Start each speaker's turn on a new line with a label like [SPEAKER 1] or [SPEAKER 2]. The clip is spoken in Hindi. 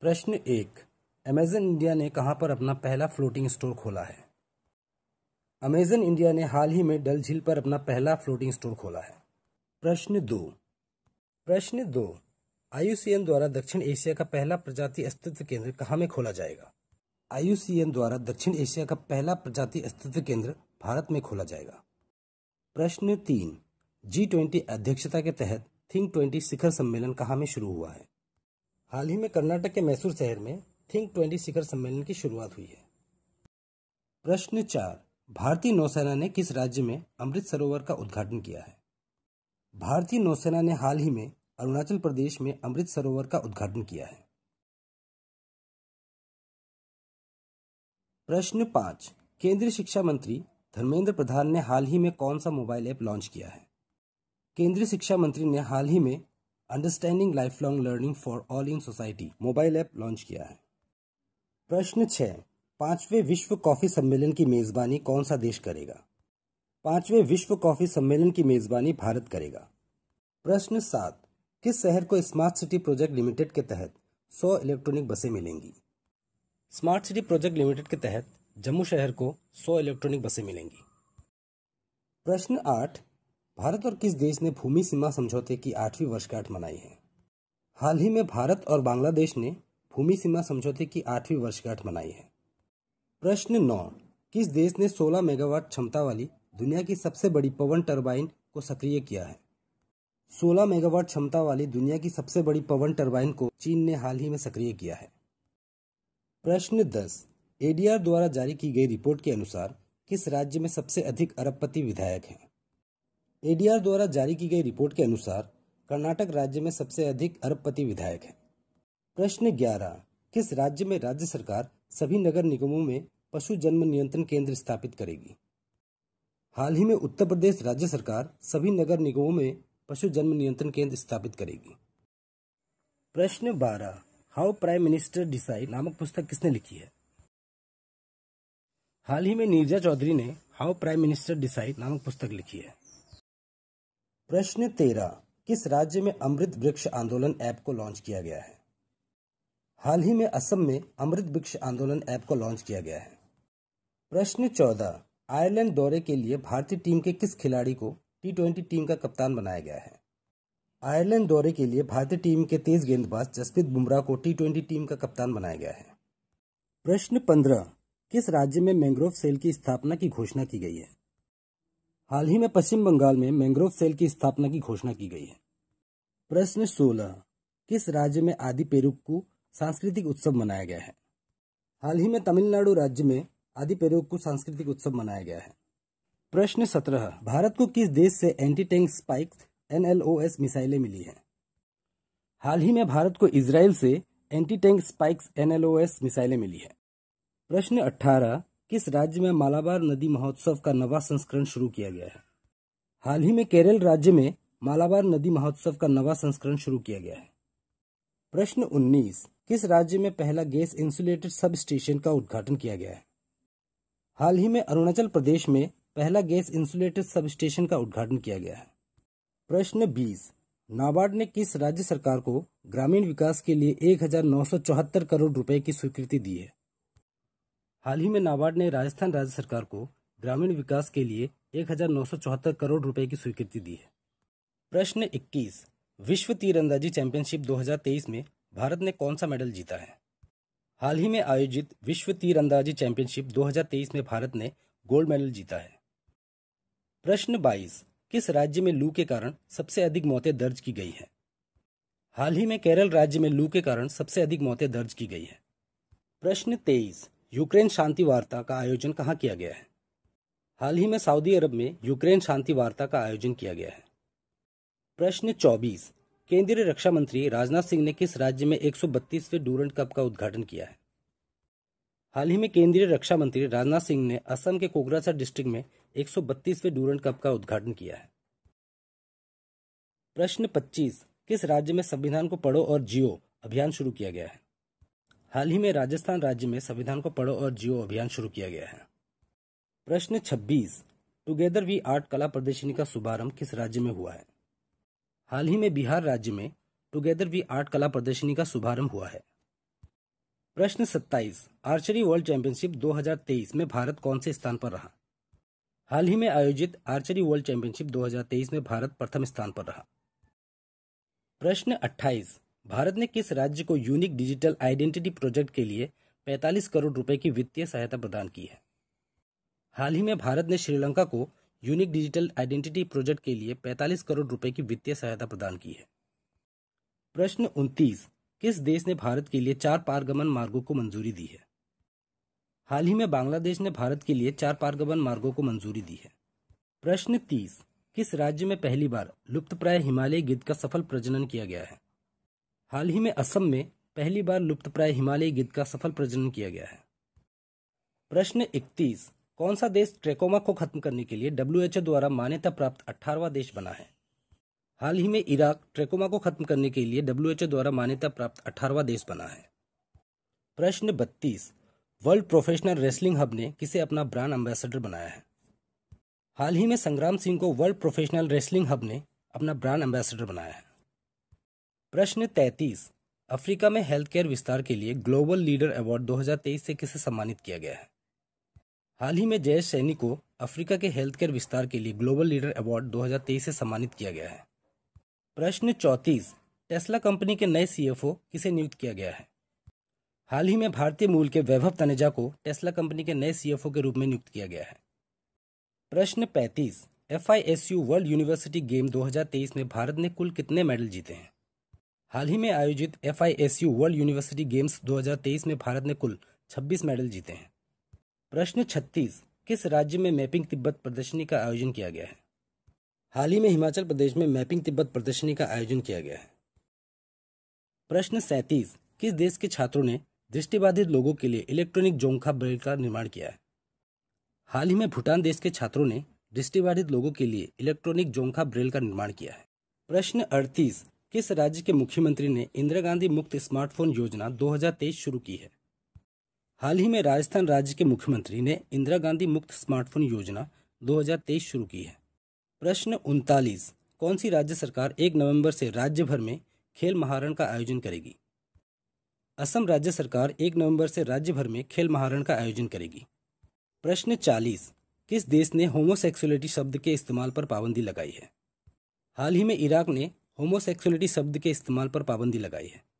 [SPEAKER 1] प्रश्न एक अमेजन इंडिया ने कहां पर अपना पहला फ्लोटिंग स्टोर खोला है अमेजन इंडिया ने हाल ही में डल झील पर अपना पहला फ्लोटिंग स्टोर खोला है प्रश्न दो प्रश्न दो आयुसीएन द्वारा दक्षिण एशिया का पहला प्रजाति अस्तित्व केंद्र कहाँ में खोला जाएगा आयुसीएन द्वारा दक्षिण एशिया का पहला प्रजाति अस्तित्व केंद्र भारत में खोला जाएगा प्रश्न तीन जी ट्वेंटी अध्यक्षता के तहत थिंक ट्वेंटी शिखर सम्मेलन कहाँ में शुरू हुआ है हाल ही में कर्नाटक के मैसूर शहर में थिंक ट्वेंटी शिखर सम्मेलन की शुरुआत हुई है प्रश्न चार भारतीय नौसेना ने किस राज्य में अमृत सरोवर का उद्घाटन किया है भारतीय नौसेना ने हाल ही में अरुणाचल प्रदेश में अमृत सरोवर का उद्घाटन किया है प्रश्न पांच केंद्रीय शिक्षा मंत्री धर्मेंद्र प्रधान ने हाल ही में कौन सा मोबाइल ऐप लॉन्च किया है केंद्रीय शिक्षा मंत्री ने हाल ही में understanding lifelong learning for all in society mobile app launch किया है प्रश्न छ पांचवें विश्व कॉफी सम्मेलन की मेजबानी कौन सा देश करेगा पांचवें विश्व कॉफी सम्मेलन की मेजबानी भारत करेगा प्रश्न सात किस शहर को स्मार्ट सिटी प्रोजेक्ट लिमिटेड के तहत 100 इलेक्ट्रॉनिक बसें मिलेंगी स्मार्ट सिटी प्रोजेक्ट लिमिटेड के तहत जम्मू शहर को 100 इलेक्ट्रॉनिक बसें मिलेंगी प्रश्न आठ भारत और किस देश ने भूमि सीमा समझौते की आठवीं वर्षगांठ मनाई है हाल ही में भारत और बांग्लादेश ने भूमि सीमा समझौते की आठवीं वर्षगांठ मनाई है प्रश्न नौ किस देश ने 16 मेगावाट क्षमता वाली दुनिया की सबसे बड़ी पवन टरबाइन को सक्रिय किया है 16 मेगावाट क्षमता वाली दुनिया की सबसे बड़ी पवन टरबाइन को चीन ने हाल ही में सक्रिय किया है प्रश्न 10 एडीआर द्वारा जारी की गई रिपोर्ट के अनुसार किस राज्य में सबसे अधिक अरबपति विधायक हैं एडीआर द्वारा जारी की गई रिपोर्ट के अनुसार कर्नाटक राज्य में सबसे अधिक अरबपति विधायक हैं प्रश्न ग्यारह किस राज्य में राज्य सरकार सभी नगर निगमों में पशु जन्म नियंत्रण केंद्र स्थापित करेगी हाल ही में उत्तर प्रदेश राज्य सरकार सभी नगर निगमों में पशु जन्म नियंत्रण केंद्र स्थापित करेगी प्रश्न बारह हाउ प्राइम मिनिस्टर डिसाइड नामक पुस्तक किसने लिखी है हाल ही में नीरजा चौधरी ने हाउ प्राइम मिनिस्टर डिसाइड नामक पुस्तक लिखी है प्रश्न तेरह किस राज्य में अमृत वृक्ष आंदोलन ऐप को लॉन्च किया गया है हाल ही में असम में अमृत वृक्ष आंदोलन ऐप को लॉन्च किया गया है प्रश्न चौदह आयरलैंड दौरे के लिए भारतीय टीम के किस खिलाड़ी को टी ट्वेंटी टीम का कप्तान बनाया गया है आयरलैंड दौरे के लिए भारतीय टीम के तेज गेंदबाज जसप्रीत बुमराह को टी ट्वेंटी टीम का कप्तान बनाया गया है प्रश्न पंद्रह किस राज्य में मैंग्रोव सेल की स्थापना की घोषणा की गई है हाल ही में पश्चिम बंगाल में मैंग्रोव सेल की स्थापना की घोषणा की गई है प्रश्न सोलह किस राज्य में आदि पेरुक सांस्कृतिक उत्सव मनाया गया है हाल ही में तमिलनाडु राज्य में आदि पेरुक्कू सांस्कृतिक उत्सव मनाया गया है प्रश्न सत्रह भारत को किस देश से एंटी टैंक स्पाइक एनएलओएस मिसाइलें मिली हैं हाल ही में भारत को इसराइल से एंटी टैंक स्पाइक्स एनएलओएस मिसाइलें मिली है प्रश्न किस राज्य में मालाबार नदी महोत्सव का नवा संस्करण शुरू किया गया है हाल ही में केरल राज्य में मालाबार नदी महोत्सव का नवा संस्करण शुरू किया गया है प्रश्न 19 किस राज्य में पहला गैस इंसुलेटेड सब स्टेशन का उद्घाटन किया गया है हाल ही में अरुणाचल प्रदेश में पहला गैस इंसुलेटेड सब स्टेशन का उद्घाटन किया गया है प्रश्न 20 नाबार्ड ने किस राज्य सरकार को ग्रामीण विकास के लिए एक करोड़ रुपए की स्वीकृति दी है हाल ही में नाबार्ड ने राजस्थान राज्य सरकार को ग्रामीण विकास के लिए एक करोड़ रुपए की स्वीकृति दी है प्रश्न 21 विश्व तीरंदाजी चैंपियनशिप 2023 में भारत ने कौन सा मेडल जीता है हाल ही में आयोजित विश्व तीरंदाजी चैंपियनशिप 2023 में भारत ने गोल्ड मेडल जीता है प्रश्न 22 किस राज्य में लू के कारण सबसे अधिक मौतें दर्ज की गई हैं हाल ही में केरल राज्य में लू के कारण सबसे अधिक मौतें दर्ज की गई है प्रश्न तेईस यूक्रेन शांति वार्ता का आयोजन कहाँ किया गया है हाल ही में सऊदी अरब में यूक्रेन शांति वार्ता का आयोजन किया गया है प्रश्न 24 केंद्रीय रक्षा मंत्री राजनाथ सिंह ने किस राज्य में एक 132वें डूरंट कप का उद्घाटन किया है हाल ही में केंद्रीय रक्षा मंत्री राजनाथ सिंह ने असम के कोकराझार डिस्ट्रिक्ट में बत्तीसवें डूरंट कप का उद्घाटन किया है प्रश्न 25 किस राज्य में संविधान को पढ़ो और जियो अभियान शुरू किया गया है हाल ही में राजस्थान राज्य में संविधान को पढ़ो और जियो अभियान शुरू किया गया है प्रश्न 26 टुगेदर वी आर्ट कला प्रदर्शनी का शुभारंभ किस राज्य में हुआ है हाल ही में बिहार राज्य में टुगेदर वी आर्ट कला प्रदर्शनी का शुभारंभ हुआ है प्रश्न 27 आर्चरी वर्ल्ड चैंपियनशिप 2023 में भारत कौन से स्थान पर रहा हाल ही में आयोजित आर्चरी वर्ल्ड चैंपियनशिप 2023 में भारत प्रथम स्थान पर रहा प्रश्न अट्ठाईस भारत ने किस राज्य को यूनिक डिजिटल आइडेंटिटी प्रोजेक्ट के लिए 45 करोड़ रुपए की वित्तीय सहायता प्रदान की है हाल ही में भारत ने श्रीलंका को यूनिक डिजिटल आइडेंटिटी प्रोजेक्ट के लिए 45 करोड़ रुपए की वित्तीय सहायता प्रदान की है प्रश्न 29 किस देश ने भारत के लिए चार पारगमन मार्गों को मंजूरी दी है हाल ही में बांग्लादेश ने भारत के लिए चार पारगमन मार्गों को मंजूरी दी है प्रश्न तीस किस राज्य में पहली बार प्राय हिमालय गिद्ध का सफल प्रजनन किया गया है हाल ही में असम में पहली बार लुप्तप्राय हिमालयी गिद्ध का सफल प्रजनन किया गया है प्रश्न 31 कौन सा देश ट्रेकोमा को खत्म करने के लिए डब्ल्यू द्वारा मान्यता प्राप्त अठारवा देश बना है हाल ही में इराक ट्रेकोमा को खत्म करने के लिए डब्ल्यू द्वारा मान्यता प्राप्त अठारवा देश बना है प्रश्न बत्तीस वर्ल्ड प्रोफेशनल रेसलिंग हब ने किसे अपना ब्रांड एम्बेसडर बनाया है हाल ही में संग्राम सिंह को वर्ल्ड प्रोफेशनल रेसलिंग हब ने अपना ब्रांड एम्बेसडर बनाया है प्रश्न तैतीस अफ्रीका में हेल्थ केयर विस्तार के लिए ग्लोबल लीडर अवार्ड 2023 से किसे सम्मानित किया गया है हाल ही में जयेश सैनी को अफ्रीका के हेल्थ केयर विस्तार के लिए ग्लोबल लीडर अवार्ड 2023 से सम्मानित किया गया है प्रश्न चौतीस टेस्ला कंपनी के नए सीएफओ किसे नियुक्त किया गया है हाल ही में भारतीय मूल के वैभव तनेजा को टेस्ला कंपनी के नए सीएफओ के रूप में नियुक्त किया गया है प्रश्न पैंतीस एफ वर्ल्ड यूनिवर्सिटी गेम दो में भारत ने कुल कितने मेडल जीते हैं हाल ही में आयोजित एफ वर्ल्ड यूनिवर्सिटी गेम्स 2023 में भारत ने कुल 26 मेडल जीते हैं प्रश्न 36 किस राज्य में मैपिंग तिब्बत प्रदर्शनी का आयोजन किया गया है हाल ही में हिमाचल प्रदेश में मैपिंग तिब्बत प्रदर्शनी का आयोजन किया गया है प्रश्न सैतीस किस देश के छात्रों ने दृष्टिबाधित लोगों के लिए इलेक्ट्रॉनिक जोंखा ब्रेल का निर्माण किया है हाल ही में भूटान देश के छात्रों ने दृष्टिबाधित लोगों के लिए इलेक्ट्रॉनिक जोंखा ब्रेल का निर्माण किया है प्रश्न अड़तीस किस राज्य के मुख्यमंत्री ने इंदिरा गांधी मुक्त स्मार्टफोन योजना 2023 शुरू की है हाल ही में राजस्थान राज्य के मुख्यमंत्री ने इंदिरा गांधी मुक्त स्मार्टफोन योजना 2023 शुरू की है प्रश्न उनतालीस कौन सी राज्य सरकार एक नवंबर से राज्य भर में खेल महारण का आयोजन करेगी असम राज्य सरकार एक नवंबर से राज्य भर में खेल महारण का आयोजन करेगी प्रश्न चालीस किस देश ने होमोसेक्सुअलिटी शब्द के इस्तेमाल पर पाबंदी लगाई है हाल ही में इराक ने होमोसेक्सुअलिटी शब्द के इस्तेमाल पर पाबंदी लगाई है